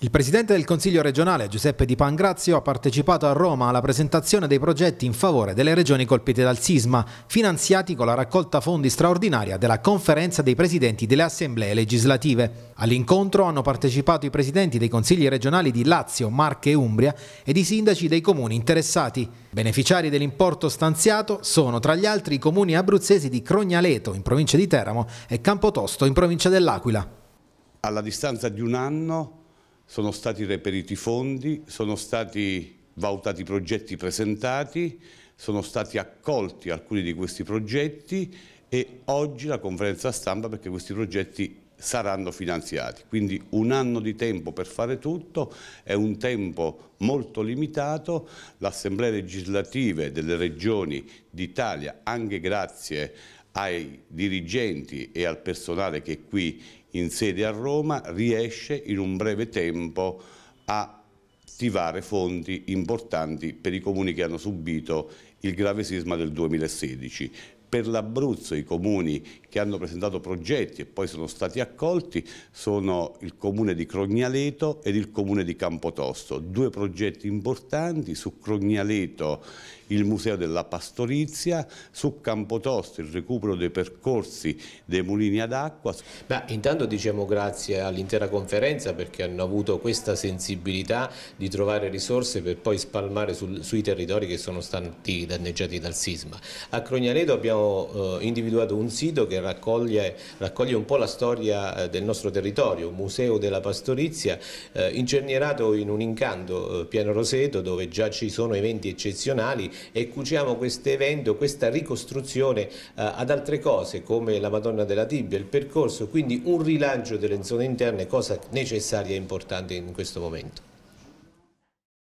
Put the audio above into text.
Il presidente del Consiglio regionale Giuseppe Di Pangrazio ha partecipato a Roma alla presentazione dei progetti in favore delle regioni colpite dal sisma, finanziati con la raccolta fondi straordinaria della Conferenza dei Presidenti delle Assemblee legislative. All'incontro hanno partecipato i presidenti dei consigli regionali di Lazio, Marche e Umbria ed i sindaci dei comuni interessati. Beneficiari dell'importo stanziato sono tra gli altri i comuni abruzzesi di Crognaleto in provincia di Teramo e Campotosto in provincia dell'Aquila. Alla distanza di un anno sono stati reperiti fondi, sono stati valutati i progetti presentati, sono stati accolti alcuni di questi progetti e oggi la conferenza stampa perché questi progetti saranno finanziati. Quindi un anno di tempo per fare tutto, è un tempo molto limitato, l'Assemblea legislative delle regioni d'Italia, anche grazie ai dirigenti e al personale che qui in sede a Roma riesce in un breve tempo a attivare fondi importanti per i comuni che hanno subito il grave sisma del 2016 per l'Abruzzo i comuni che hanno presentato progetti e poi sono stati accolti sono il comune di Crognaleto ed il comune di Campotosto, due progetti importanti, su Crognaleto il museo della pastorizia, su Campotosto il recupero dei percorsi dei mulini ad acqua. Ma intanto diciamo grazie all'intera conferenza perché hanno avuto questa sensibilità di trovare risorse per poi spalmare sul, sui territori che sono stati danneggiati dal sisma. A Crognaleto abbiamo abbiamo eh, individuato un sito che raccoglie, raccoglie, un po' la storia eh, del nostro territorio, museo della pastorizia eh, incernierato in un incanto Piano Roseto dove già ci sono eventi eccezionali e cuciamo questo evento, questa ricostruzione ad altre cose come la Madonna della Tibia, il percorso, quindi un rilancio delle zone interne, cosa necessaria e importante in questo momento.